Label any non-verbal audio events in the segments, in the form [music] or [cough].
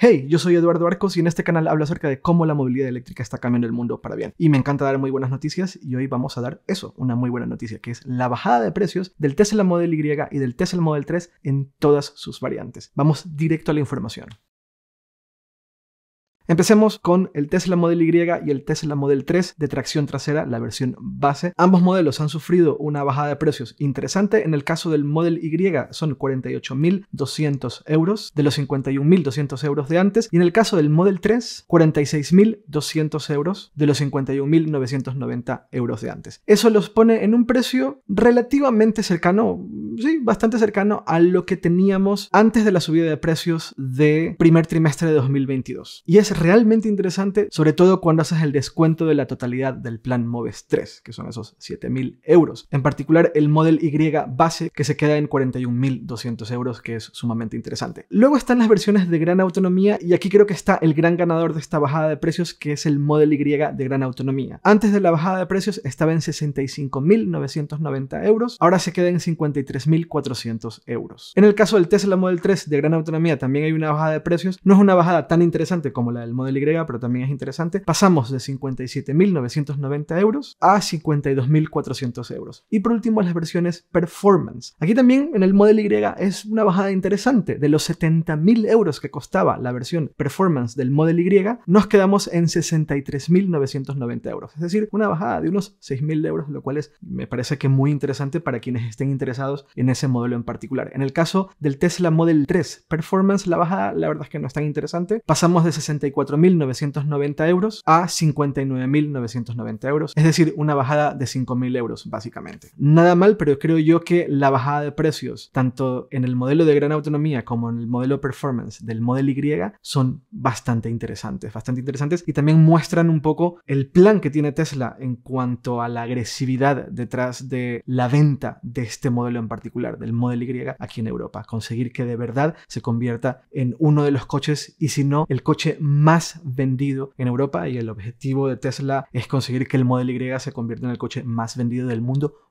Hey, yo soy Eduardo Arcos y en este canal hablo acerca de cómo la movilidad eléctrica está cambiando el mundo para bien. Y me encanta dar muy buenas noticias y hoy vamos a dar eso, una muy buena noticia, que es la bajada de precios del Tesla Model Y y del Tesla Model 3 en todas sus variantes. Vamos directo a la información. Empecemos con el Tesla Model Y y el Tesla Model 3 de tracción trasera, la versión base. Ambos modelos han sufrido una bajada de precios interesante. En el caso del Model Y son 48.200 euros de los 51.200 euros de antes. Y en el caso del Model 3, 46.200 euros de los 51.990 euros de antes. Eso los pone en un precio relativamente cercano, sí, bastante cercano a lo que teníamos antes de la subida de precios de primer trimestre de 2022. Y es realmente interesante, sobre todo cuando haces el descuento de la totalidad del plan MOVES 3, que son esos 7.000 euros. En particular, el Model Y base, que se queda en 41.200 euros, que es sumamente interesante. Luego están las versiones de gran autonomía, y aquí creo que está el gran ganador de esta bajada de precios, que es el Model Y de gran autonomía. Antes de la bajada de precios estaba en 65.990 euros, ahora se queda en 53.400 euros. En el caso del Tesla Model 3 de gran autonomía también hay una bajada de precios, no es una bajada tan interesante como la del el modelo Y, pero también es interesante, pasamos de 57.990 euros a 52.400 euros. Y por último, las versiones Performance. Aquí también en el Model Y es una bajada interesante. De los 70.000 euros que costaba la versión Performance del Model Y, nos quedamos en 63.990 euros. Es decir, una bajada de unos 6.000 euros, lo cual me parece que muy interesante para quienes estén interesados en ese modelo en particular. En el caso del Tesla Model 3 Performance, la bajada, la verdad es que no es tan interesante. Pasamos de 64 4.990 euros a 59.990 euros, es decir, una bajada de 5.000 euros básicamente. Nada mal, pero creo yo que la bajada de precios, tanto en el modelo de gran autonomía como en el modelo performance del Model Y, son bastante interesantes, bastante interesantes y también muestran un poco el plan que tiene Tesla en cuanto a la agresividad detrás de la venta de este modelo en particular, del Model Y aquí en Europa, conseguir que de verdad se convierta en uno de los coches y si no, el coche más más vendido en Europa y el objetivo de Tesla es conseguir que el modelo Y se convierta en el coche más vendido del mundo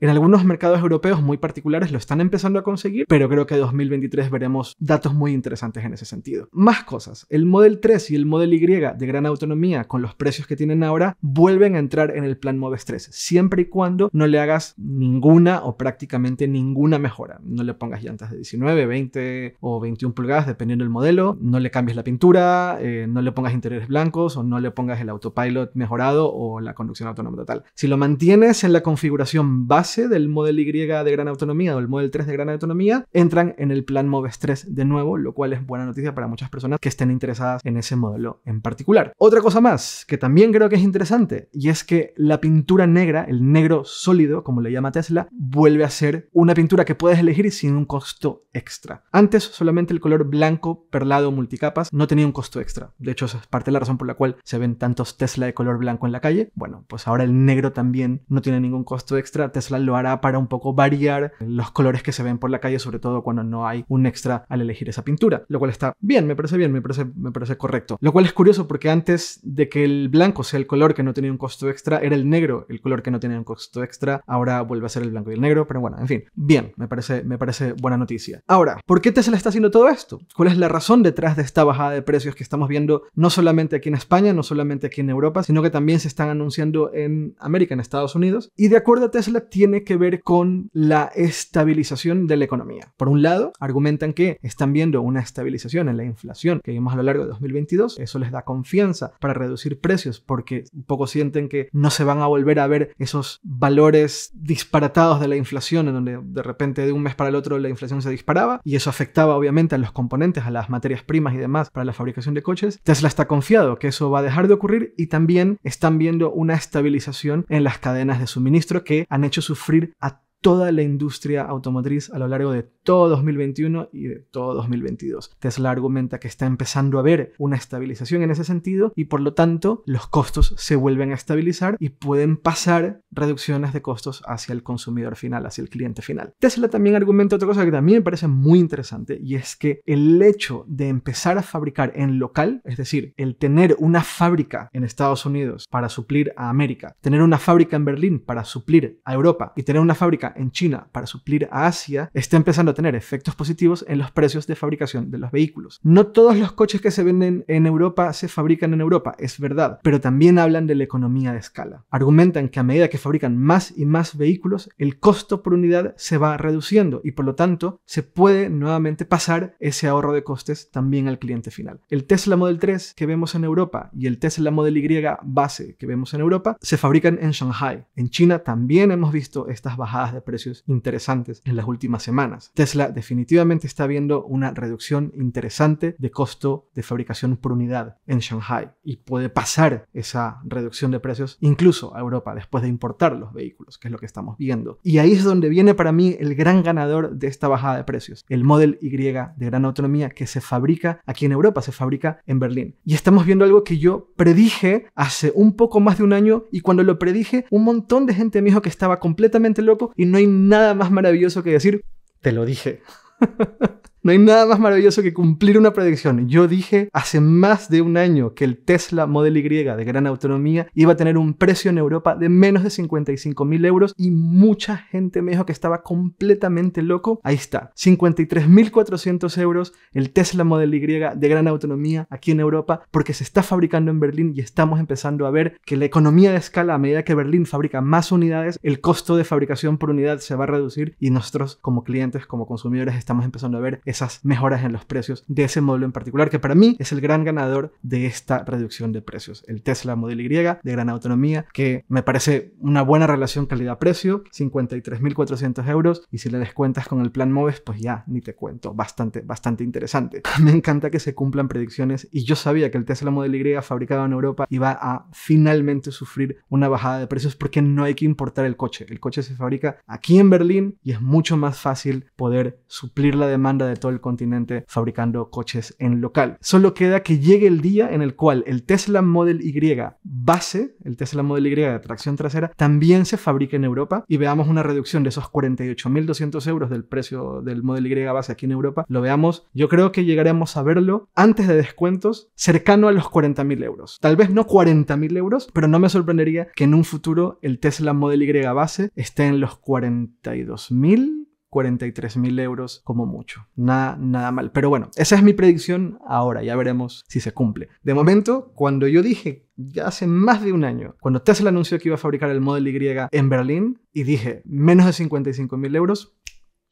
en algunos mercados europeos muy particulares lo están empezando a conseguir, pero creo que 2023 veremos datos muy interesantes en ese sentido. Más cosas. El Model 3 y el Model Y de gran autonomía con los precios que tienen ahora vuelven a entrar en el plan Moves 3, siempre y cuando no le hagas ninguna o prácticamente ninguna mejora. No le pongas llantas de 19, 20 o 21 pulgadas, dependiendo del modelo. No le cambies la pintura, eh, no le pongas interiores blancos o no le pongas el autopilot mejorado o la conducción autónoma total. Si lo mantienes en la configuración base del Model Y de gran autonomía o el Model 3 de gran autonomía entran en el plan MOVES 3 de nuevo, lo cual es buena noticia para muchas personas que estén interesadas en ese modelo en particular. Otra cosa más que también creo que es interesante y es que la pintura negra, el negro sólido, como le llama Tesla, vuelve a ser una pintura que puedes elegir sin un costo extra. Antes solamente el color blanco, perlado, multicapas no tenía un costo extra. De hecho, esa es parte de la razón por la cual se ven tantos Tesla de color blanco en la calle. Bueno, pues ahora el negro también no tiene ningún costo extra Tesla lo hará para un poco variar los colores que se ven por la calle, sobre todo cuando no hay un extra al elegir esa pintura, lo cual está bien, me parece bien, me parece, correcto. Lo cual es curioso porque antes de que el blanco sea el color que no tenía un costo extra, era el negro el color que no tenía un costo extra, ahora vuelve a ser el blanco y el negro, pero bueno, en fin, bien, me parece, me parece buena noticia. Ahora, ¿por qué Tesla está haciendo todo esto? ¿Cuál es la razón detrás de esta bajada de precios que estamos viendo no solamente aquí en España, no solamente aquí en Europa, sino que también se están anunciando en América, en Estados Unidos? Y de acuerdo a Tesla, Tesla tiene que ver con la estabilización de la economía. Por un lado, argumentan que están viendo una estabilización en la inflación que vimos a lo largo de 2022. Eso les da confianza para reducir precios porque un poco sienten que no se van a volver a ver esos valores disparatados de la inflación en donde de repente de un mes para el otro la inflación se disparaba y eso afectaba obviamente a los componentes, a las materias primas y demás para la fabricación de coches. Tesla está confiado que eso va a dejar de ocurrir y también están viendo una estabilización en las cadenas de suministro que han hecho sufrir a toda la industria automotriz a lo largo de todo 2021 y de todo 2022. Tesla argumenta que está empezando a haber una estabilización en ese sentido y por lo tanto los costos se vuelven a estabilizar y pueden pasar reducciones de costos hacia el consumidor final, hacia el cliente final. Tesla también argumenta otra cosa que también me parece muy interesante y es que el hecho de empezar a fabricar en local, es decir, el tener una fábrica en Estados Unidos para suplir a América, tener una fábrica en Berlín para suplir a Europa y tener una fábrica en China para suplir a Asia, está empezando a tener efectos positivos en los precios de fabricación de los vehículos. No todos los coches que se venden en Europa se fabrican en Europa, es verdad, pero también hablan de la economía de escala. Argumentan que a medida que fabrican más y más vehículos, el costo por unidad se va reduciendo y por lo tanto se puede nuevamente pasar ese ahorro de costes también al cliente final. El Tesla Model 3 que vemos en Europa y el Tesla Model Y base que vemos en Europa se fabrican en Shanghai. En China también hemos visto estas bajadas de precios interesantes en las últimas semanas. Tesla definitivamente está viendo una reducción interesante de costo de fabricación por unidad en Shanghai y puede pasar esa reducción de precios incluso a Europa después de importar los vehículos, que es lo que estamos viendo. Y ahí es donde viene para mí el gran ganador de esta bajada de precios, el Model Y de gran autonomía que se fabrica aquí en Europa, se fabrica en Berlín. Y estamos viendo algo que yo predije hace un poco más de un año y cuando lo predije un montón de gente me dijo que estaba completamente loco y no hay nada más maravilloso que decir, te lo dije. [laughs] No hay nada más maravilloso que cumplir una predicción. Yo dije hace más de un año que el Tesla Model Y de gran autonomía iba a tener un precio en Europa de menos de 55 mil euros y mucha gente me dijo que estaba completamente loco. Ahí está, 53.400 euros el Tesla Model Y de gran autonomía aquí en Europa porque se está fabricando en Berlín y estamos empezando a ver que la economía de escala a medida que Berlín fabrica más unidades, el costo de fabricación por unidad se va a reducir y nosotros como clientes, como consumidores, estamos empezando a ver esas mejoras en los precios de ese modelo en particular, que para mí es el gran ganador de esta reducción de precios. El Tesla Model Y de gran autonomía, que me parece una buena relación calidad-precio, 53.400 euros, y si le descuentas con el plan MOVES, pues ya ni te cuento, bastante, bastante interesante. [laughs] Me encanta que se cumplan predicciones y yo sabía que el Tesla Model Y fabricado en Europa iba a finalmente sufrir una bajada de precios porque no hay que importar el coche. El coche se fabrica aquí en Berlín y es mucho más fácil poder suplir la demanda de el continente fabricando coches en local. Solo queda que llegue el día en el cual el Tesla Model Y base, el Tesla Model Y de tracción trasera, también se fabrique en Europa y veamos una reducción de esos 48.200 euros del precio del Model Y base aquí en Europa. Lo veamos, yo creo que llegaremos a verlo antes de descuentos cercano a los 40.000 euros. Tal vez no 40.000 euros, pero no me sorprendería que en un futuro el Tesla Model Y base esté en los 42.000 43 mil euros como mucho. Nada, nada mal. Pero bueno, esa es mi predicción ahora, ya veremos si se cumple. De momento, cuando yo dije ya hace más de un año, cuando Tesla anunció que iba a fabricar el Model Y en Berlín, y dije menos de 55 mil euros,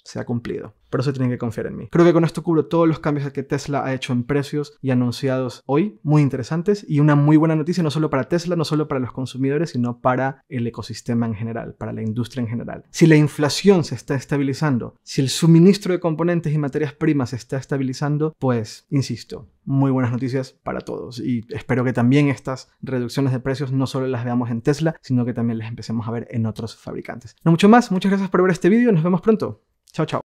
se ha cumplido. Por eso tienen que confiar en mí. Creo que con esto cubro todos los cambios que Tesla ha hecho en precios y anunciados hoy, muy interesantes y una muy buena noticia no solo para Tesla, no solo para los consumidores, sino para el ecosistema en general, para la industria en general. Si la inflación se está estabilizando, si el suministro de componentes y materias primas se está estabilizando, pues, insisto, muy buenas noticias para todos y espero que también estas reducciones de precios no solo las veamos en Tesla, sino que también las empecemos a ver en otros fabricantes. No mucho más, muchas gracias por ver este vídeo, nos vemos pronto. Tchau, tchau.